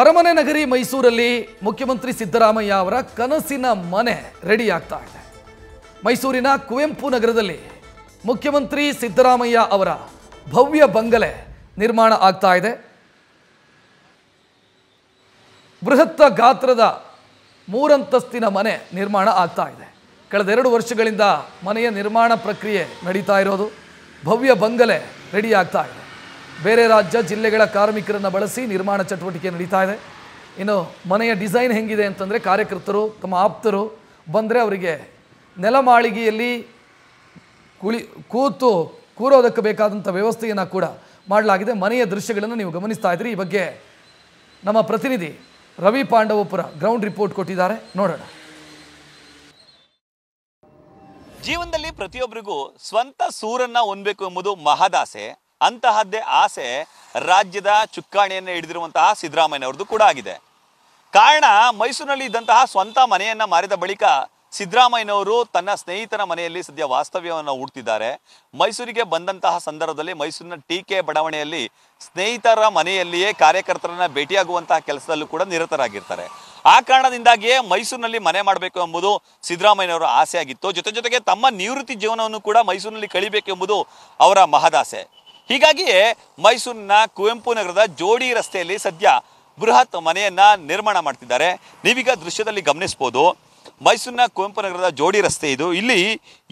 ಅರಮನೆ ನಗರಿ ಮೈಸೂರಲ್ಲಿ ಮುಖ್ಯಮಂತ್ರಿ ಸಿದ್ದರಾಮಯ್ಯ ಅವರ ಕನಸಿನ ಮನೆ ರೆಡಿ ಆಗ್ತಾ ಇದೆ ಮೈಸೂರಿನ ಕುವೆಂಪು ನಗರದಲ್ಲಿ ಮುಖ್ಯಮಂತ್ರಿ ಸಿದ್ದರಾಮಯ್ಯ ಅವರ ಭವ್ಯ ಬಂಗಲೆ ನಿರ್ಮಾಣ ಆಗ್ತಾ ಇದೆ ಬೃಹತ್ತ ಗಾತ್ರದ ಮೂರಂತಸ್ತಿನ ಮನೆ ನಿರ್ಮಾಣ ಆಗ್ತಾ ಇದೆ ಕಳೆದ ಎರಡು ವರ್ಷಗಳಿಂದ ಮನೆಯ ನಿರ್ಮಾಣ ಪ್ರಕ್ರಿಯೆ ನಡೀತಾ ಇರೋದು ಭವ್ಯ ಬಂಗಲೆ ರೆಡಿ ಆಗ್ತಾ ಇದೆ ಬೇರೆ ರಾಜ್ಯ ಜಿಲ್ಲೆಗಳ ಕಾರ್ಮಿಕರನ್ನು ಬಳಸಿ ನಿರ್ಮಾಣ ಚಟುವಟಿಕೆ ನಡೀತಾ ಇದೆ ಇನ್ನು ಮನೆಯ ಡಿಸೈನ್ ಹೆಂಗಿದೆ ಅಂತಂದರೆ ಕಾರ್ಯಕರ್ತರು ತಮ್ಮ ಆಪ್ತರು ಬಂದರೆ ಅವರಿಗೆ ನೆಲಮಾಳಿಗೆಯಲ್ಲಿ ಕುಳಿ ಕೂತು ಕೂರೋದಕ್ಕೆ ಬೇಕಾದಂಥ ವ್ಯವಸ್ಥೆಯನ್ನು ಕೂಡ ಮಾಡಲಾಗಿದೆ ಮನೆಯ ದೃಶ್ಯಗಳನ್ನು ನೀವು ಗಮನಿಸ್ತಾ ಇದ್ದೀರಿ ಈ ಬಗ್ಗೆ ನಮ್ಮ ಪ್ರತಿನಿಧಿ ರವಿ ಪಾಂಡವಪುರ ಗ್ರೌಂಡ್ ರಿಪೋರ್ಟ್ ಕೊಟ್ಟಿದ್ದಾರೆ ನೋಡೋಣ ಜೀವನದಲ್ಲಿ ಪ್ರತಿಯೊಬ್ಬರಿಗೂ ಸ್ವಂತ ಸೂರನ್ನು ಹೊಂದಬೇಕು ಎಂಬುದು ಮಹದಾಸೆ ಅಂತಹದ್ದೇ ಆಸೆ ರಾಜ್ಯದ ಚುಕ್ಕಾಣಿಯನ್ನು ಹಿಡಿದಿರುವಂತಹ ಸಿದ್ದರಾಮಯ್ಯನವ್ರದ್ದು ಕೂಡ ಆಗಿದೆ ಕಾರಣ ಮೈಸೂರಿನಲ್ಲಿ ಇದ್ದಂತಹ ಸ್ವಂತ ಮನೆಯನ್ನ ಮಾರಿದ ಬಳಿಕ ಸಿದ್ದರಾಮಯ್ಯನವರು ತನ್ನ ಸ್ನೇಹಿತನ ಮನೆಯಲ್ಲಿ ಸದ್ಯ ವಾಸ್ತವ್ಯವನ್ನು ಹುಡ್ತಿದ್ದಾರೆ ಮೈಸೂರಿಗೆ ಬಂದಂತಹ ಸಂದರ್ಭದಲ್ಲಿ ಮೈಸೂರಿನ ಟೀಕೆ ಬಡಾವಣೆಯಲ್ಲಿ ಸ್ನೇಹಿತರ ಮನೆಯಲ್ಲಿಯೇ ಕಾರ್ಯಕರ್ತರನ್ನ ಭೇಟಿಯಾಗುವಂತಹ ಕೆಲಸದಲ್ಲೂ ಕೂಡ ನಿರತರಾಗಿರ್ತಾರೆ ಆ ಕಾರಣದಿಂದಾಗಿಯೇ ಮೈಸೂರಿನಲ್ಲಿ ಮನೆ ಮಾಡಬೇಕು ಎಂಬುದು ಸಿದ್ದರಾಮಯ್ಯನವರ ಆಸೆ ಆಗಿತ್ತು ಜೊತೆ ಜೊತೆಗೆ ತಮ್ಮ ನಿವೃತ್ತಿ ಜೀವನವನ್ನು ಕೂಡ ಮೈಸೂರಿನಲ್ಲಿ ಕಳಿಬೇಕೆಂಬುದು ಅವರ ಮಹದಾಸೆ ಹೀಗಾಗಿಯೇ ಮೈಸೂರಿನ ಕುವೆಂಪು ನಗರದ ಜೋಡಿ ರಸ್ತೆಯಲ್ಲಿ ಸದ್ಯ ಬೃಹತ್ ಮನೆಯನ್ನ ನಿರ್ಮಾಣ ಮಾಡ್ತಿದ್ದಾರೆ ನೀವೀಗ ದೃಶ್ಯದಲ್ಲಿ ಗಮನಿಸಬಹುದು ಮೈಸೂರಿನ ಕುವೆಂಪು ನಗರದ ಜೋಡಿ ರಸ್ತೆ ಇದು ಇಲ್ಲಿ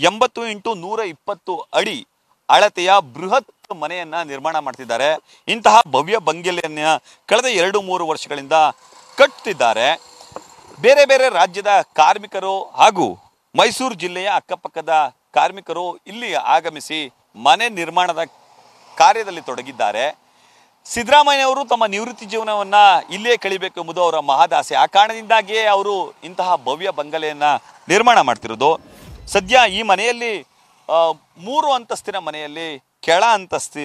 ಎಂಬತ್ತು ಇಂಟು ನೂರ ಇಪ್ಪತ್ತು ಅಡಿ ಅಳತೆಯ ಬೃಹತ್ ಮನೆಯನ್ನ ನಿರ್ಮಾಣ ಮಾಡ್ತಿದ್ದಾರೆ ಇಂತಹ ಭವ್ಯ ಬಂಗಿಲೆಯನ್ನು ಕಳೆದ ಎರಡು ಮೂರು ವರ್ಷಗಳಿಂದ ಕಟ್ಟುತ್ತಿದ್ದಾರೆ ಬೇರೆ ಬೇರೆ ರಾಜ್ಯದ ಕಾರ್ಮಿಕರು ಹಾಗೂ ಮೈಸೂರು ಜಿಲ್ಲೆಯ ಅಕ್ಕಪಕ್ಕದ ಕಾರ್ಮಿಕರು ಇಲ್ಲಿ ಆಗಮಿಸಿ ಮನೆ ನಿರ್ಮಾಣದ ಕಾರ್ಯದಲ್ಲಿ ತೊಡಗಿದ್ದಾರೆ ಸಿದ್ದರಾಮಯ್ಯವರು ತಮ್ಮ ನಿವೃತ್ತಿ ಜೀವನವನ್ನು ಇಲ್ಲೇ ಕಳಿಬೇಕು ಎಂಬುದು ಅವರ ಮಹಾದಾಸೆ ಆ ಕಾರಣದಿಂದಾಗಿಯೇ ಅವರು ಇಂತಹ ಭವ್ಯ ಬಂಗಲೆಯನ್ನು ನಿರ್ಮಾಣ ಮಾಡ್ತಿರೋದು ಸದ್ಯ ಈ ಮನೆಯಲ್ಲಿ ಮೂರು ಅಂತಸ್ತಿನ ಮನೆಯಲ್ಲಿ ಕೆಳ ಅಂತಸ್ತಿ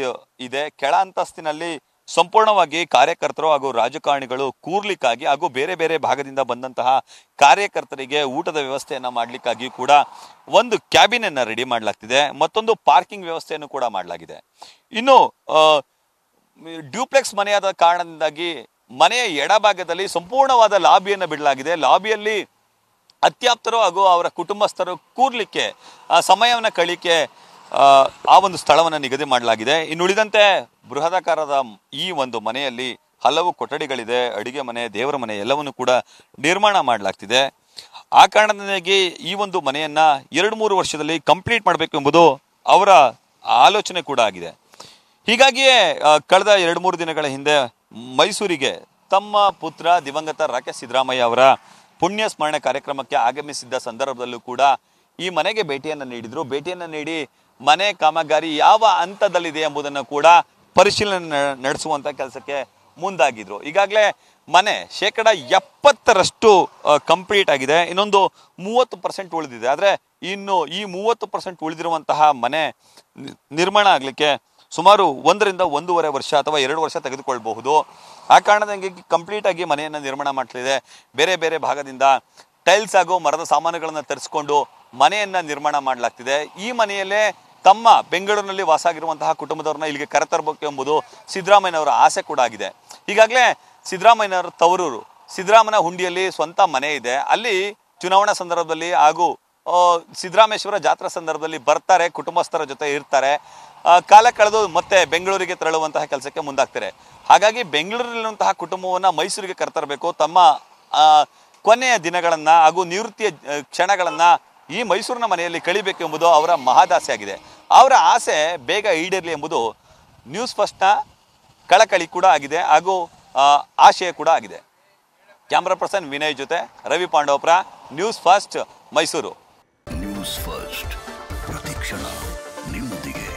ಇದೆ ಕೆಳ ಅಂತಸ್ತಿನಲ್ಲಿ ಸಂಪೂರ್ಣವಾಗಿ ಕಾರ್ಯಕರ್ತರು ಹಾಗೂ ರಾಜಕಾರಣಿಗಳು ಕೂರ್ಲಿಕ್ಕಾಗಿ ಹಾಗೂ ಬೇರೆ ಬೇರೆ ಭಾಗದಿಂದ ಬಂದಂತಹ ಕಾರ್ಯಕರ್ತರಿಗೆ ಊಟದ ವ್ಯವಸ್ಥೆಯನ್ನು ಮಾಡಲಿಕ್ಕಾಗಿ ಕೂಡ ಒಂದು ಅನ್ನು ರೆಡಿ ಮಾಡಲಾಗ್ತಿದೆ ಮತ್ತೊಂದು ಪಾರ್ಕಿಂಗ್ ವ್ಯವಸ್ಥೆಯನ್ನು ಕೂಡ ಮಾಡಲಾಗಿದೆ ಇನ್ನು ಡ್ಯೂಪ್ಲೆಕ್ಸ್ ಮನೆಯಾದ ಕಾರಣದಿಂದಾಗಿ ಮನೆಯ ಎಡಭಾಗದಲ್ಲಿ ಸಂಪೂರ್ಣವಾದ ಲಾಬಿಯನ್ನು ಬಿಡಲಾಗಿದೆ ಲಾಬಿಯಲ್ಲಿ ಅತ್ಯಾಪ್ತರು ಹಾಗೂ ಅವರ ಕುಟುಂಬಸ್ಥರು ಕೂರ್ಲಿಕ್ಕೆ ಸಮಯವನ್ನು ಕಳಿಕೆ ಆ ಒಂದು ಸ್ಥಳವನ್ನು ನಿಗದಿ ಮಾಡಲಾಗಿದೆ ಇನ್ನು ಉಳಿದಂತೆ ಬೃಹದಾಕಾರದ ಈ ಒಂದು ಮನೆಯಲ್ಲಿ ಹಲವು ಕೊಠಡಿಗಳಿದೆ ಅಡಿಗೆ ಮನೆ ದೇವರ ಮನೆ ಎಲ್ಲವನ್ನು ಕೂಡ ನಿರ್ಮಾಣ ಮಾಡಲಾಗ್ತಿದೆ ಆ ಕಾರಣದಿಂದಾಗಿ ಈ ಒಂದು ಮನೆಯನ್ನ ಎರಡು ಮೂರು ವರ್ಷದಲ್ಲಿ ಕಂಪ್ಲೀಟ್ ಮಾಡಬೇಕು ಎಂಬುದು ಅವರ ಆಲೋಚನೆ ಕೂಡ ಆಗಿದೆ ಹೀಗಾಗಿಯೇ ಕಳೆದ ಎರಡು ಮೂರು ದಿನಗಳ ಹಿಂದೆ ಮೈಸೂರಿಗೆ ತಮ್ಮ ಪುತ್ರ ದಿವಂಗತ ರಾಕೇಶ್ ಸಿದ್ದರಾಮಯ್ಯ ಅವರ ಪುಣ್ಯ ಸ್ಮರಣೆ ಕಾರ್ಯಕ್ರಮಕ್ಕೆ ಆಗಮಿಸಿದ್ದ ಸಂದರ್ಭದಲ್ಲೂ ಕೂಡ ಈ ಮನೆಗೆ ಭೇಟಿಯನ್ನು ನೀಡಿದರು ಭೇಟಿಯನ್ನು ನೀಡಿ ಮನೆ ಕಾಮಗಾರಿ ಯಾವ ಹಂತದಲ್ಲಿದೆ ಎಂಬುದನ್ನು ಕೂಡ ಪರಿಶೀಲನೆ ನಡೆಸುವಂಥ ಕೆಲಸಕ್ಕೆ ಮುಂದಾಗಿದ್ರು ಈಗಾಗಲೇ ಮನೆ ಶೇಕಡ ಎಪ್ಪತ್ತರಷ್ಟು ಕಂಪ್ಲೀಟ್ ಆಗಿದೆ ಇನ್ನೊಂದು ಮೂವತ್ತು ಪರ್ಸೆಂಟ್ ಉಳಿದಿದೆ ಆದರೆ ಇನ್ನು ಈ ಮೂವತ್ತು ಪರ್ಸೆಂಟ್ ಉಳಿದಿರುವಂತಹ ಮನೆ ನಿರ್ಮಾಣ ಆಗಲಿಕ್ಕೆ ಸುಮಾರು ಒಂದರಿಂದ ಒಂದೂವರೆ ವರ್ಷ ಅಥವಾ ಎರಡು ವರ್ಷ ತೆಗೆದುಕೊಳ್ಬಹುದು ಆ ಕಾರಣದಿಂದಾಗಿ ಕಂಪ್ಲೀಟ್ ಆಗಿ ಮನೆಯನ್ನು ನಿರ್ಮಾಣ ಮಾಡಲಿದೆ ಬೇರೆ ಬೇರೆ ಭಾಗದಿಂದ ಟೈಲ್ಸ್ ಹಾಗೂ ಮರದ ಸಾಮಾನುಗಳನ್ನು ತರಿಸ್ಕೊಂಡು ಮನೆಯನ್ನು ನಿರ್ಮಾಣ ಮಾಡಲಾಗ್ತಿದೆ ಈ ಮನೆಯಲ್ಲೇ ತಮ್ಮ ಬೆಂಗಳೂರಿನಲ್ಲಿ ವಾಸ ಆಗಿರುವಂತಹ ಕುಟುಂಬದವ್ರನ್ನ ಇಲ್ಲಿಗೆ ಕರೆತರಬೇಕು ಎಂಬುದು ಸಿದ್ದರಾಮಯ್ಯನವರ ಆಸೆ ಕೂಡ ಆಗಿದೆ ಈಗಾಗಲೇ ಸಿದ್ದರಾಮಯ್ಯನವರ ತವರೂರು ಸಿದ್ದರಾಮನ ಹುಂಡಿಯಲ್ಲಿ ಸ್ವಂತ ಮನೆ ಇದೆ ಅಲ್ಲಿ ಚುನಾವಣಾ ಸಂದರ್ಭದಲ್ಲಿ ಹಾಗೂ ಸಿದ್ದರಾಮೇಶ್ವರ ಜಾತ್ರಾ ಸಂದರ್ಭದಲ್ಲಿ ಬರ್ತಾರೆ ಕುಟುಂಬಸ್ಥರ ಜೊತೆ ಇರ್ತಾರೆ ಕಾಲ ಕಳೆದು ಮತ್ತೆ ಬೆಂಗಳೂರಿಗೆ ತೆರಳುವಂತಹ ಕೆಲಸಕ್ಕೆ ಮುಂದಾಗ್ತಾರೆ ಹಾಗಾಗಿ ಬೆಂಗಳೂರಿನಲ್ಲಿರುವಂತಹ ಕುಟುಂಬವನ್ನು ಮೈಸೂರಿಗೆ ಕರೆತರಬೇಕು ತಮ್ಮ ಕೊನೆಯ ದಿನಗಳನ್ನು ಹಾಗೂ ನಿವೃತ್ತಿಯ ಕ್ಷಣಗಳನ್ನು ಈ ಮೈಸೂರಿನ ಮನೆಯಲ್ಲಿ ಕಳಿಬೇಕು ಎಂಬುದು ಅವರ ಮಹಾದಾಸೆ ಆಗಿದೆ ಅವರ ಆಸೆ ಬೇಗ ಈಡೇರಲಿ ಎಂಬುದು ನ್ಯೂಸ್ ಫಸ್ಟ್ನ ಕಳಕಳಿ ಕೂಡ ಆಗಿದೆ ಹಾಗೂ ಆಶಯ ಕೂಡ ಆಗಿದೆ ಕ್ಯಾಮ್ರಾ ಪರ್ಸನ್ ವಿನಯ್ ಜೊತೆ Ravi Pandavapura news first Mysuru news first ಪ್ರತಿಕ್ಷಣ ನಿಮ್ಮೊಂದಿಗೆ